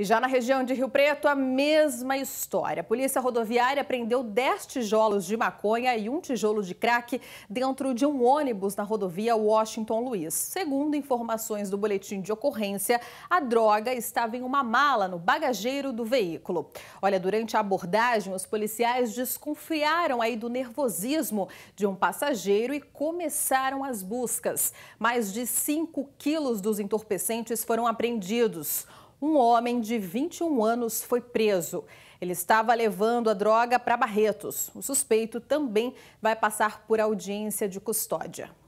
E já na região de Rio Preto, a mesma história. A Polícia Rodoviária prendeu 10 tijolos de maconha e um tijolo de crack dentro de um ônibus na rodovia Washington Luiz. Segundo informações do boletim de ocorrência, a droga estava em uma mala no bagageiro do veículo. Olha, durante a abordagem, os policiais desconfiaram aí do nervosismo de um passageiro e começaram as buscas. Mais de 5 quilos dos entorpecentes foram apreendidos um homem de 21 anos foi preso. Ele estava levando a droga para Barretos. O suspeito também vai passar por audiência de custódia.